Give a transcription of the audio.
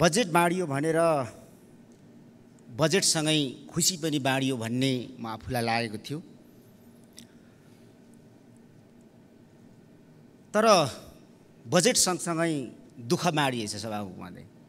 budget बाँडियो भनेर बजेटसँगै खुसी पनि बाँडियो भन्ने म आफूलाई लागेको थियो तर बजेट सँगसँगै दुःख बाँडिएछ सभामुखमा